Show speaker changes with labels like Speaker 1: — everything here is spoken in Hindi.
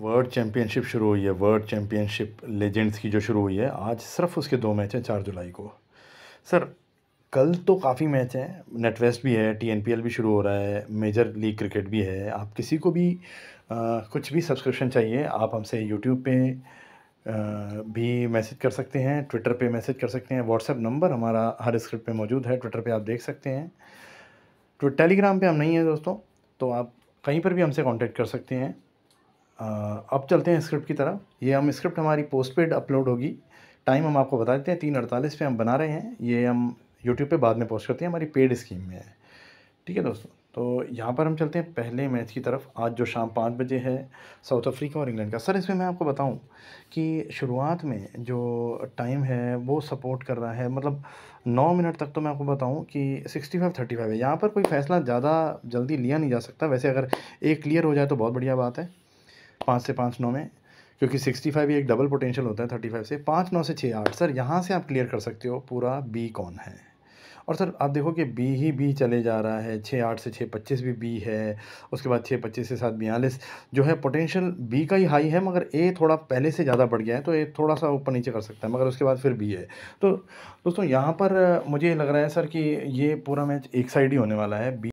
Speaker 1: वर्ल्ड चैम्पियनशिप शुरू हुई है वर्ल्ड चैम्पियनशिप लेजेंड्स की जो शुरू हुई है आज सिर्फ उसके दो मैच हैं चार जुलाई को सर कल तो काफ़ी मैच हैं नेटवेस्ट भी है टी भी शुरू हो रहा है मेजर लीग क्रिकेट भी है आप किसी को भी आ, कुछ भी सब्सक्रिप्शन चाहिए आप हमसे यूट्यूब पे आ, भी मैसेज कर सकते हैं ट्विटर पे मैसेज कर सकते हैं व्हाट्सएप नंबर हमारा हर स्क्रिप्ट पे मौजूद है ट्विटर पे आप देख सकते हैं टेलीग्राम पे हम नहीं हैं दोस्तों तो आप कहीं पर भी हमसे कांटेक्ट कर सकते हैं अब चलते हैं स्क्रिप्ट की तरफ ये हम स्क्रिप्ट हमारी पोस्ट पेड अपलोड होगी टाइम हम आपको बता देते हैं तीन अड़तालीस पे हम बना रहे हैं ये हम यूट्यूब पे बाद में पोस्ट करते हैं हमारी पेड स्कीम में है ठीक है दोस्तों तो यहाँ पर हम चलते हैं पहले मैच की तरफ आज जो शाम पाँच बजे है साउथ अफ्रीका और इंग्लैंड का सर इसमें मैं आपको बताऊँ कि शुरुआत में जो टाइम है वो सपोर्ट कर रहा है मतलब नौ मिनट तक तो मैं आपको बताऊं कि सिक्सटी फाइव थर्टी फाइव है यहाँ पर कोई फैसला ज़्यादा जल्दी लिया नहीं जा सकता वैसे अगर एक क्लियर हो जाए तो बहुत बढ़िया बात है पाँच से पाँच नौ में क्योंकि सिक्सटी फाइव एक डबल पोटेंशियल होता है थर्टी फाइव से पाँच नौ से छः आठ सर यहाँ से आप क्लियर कर सकते हो पूरा बी कौन है और सर आप देखो कि बी ही बी चले जा रहा है छः आठ से छः पच्चीस भी बी है उसके बाद छः पच्चीस से सात बयालीस जो है पोटेंशियल बी का ही हाई है मगर ए थोड़ा पहले से ज़्यादा बढ़ गया है तो ए थोड़ा सा ऊपर नीचे कर सकता है मगर उसके बाद फिर बी है तो दोस्तों यहाँ पर मुझे लग रहा है सर कि ये पूरा मैच एक साइड ही होने वाला है बी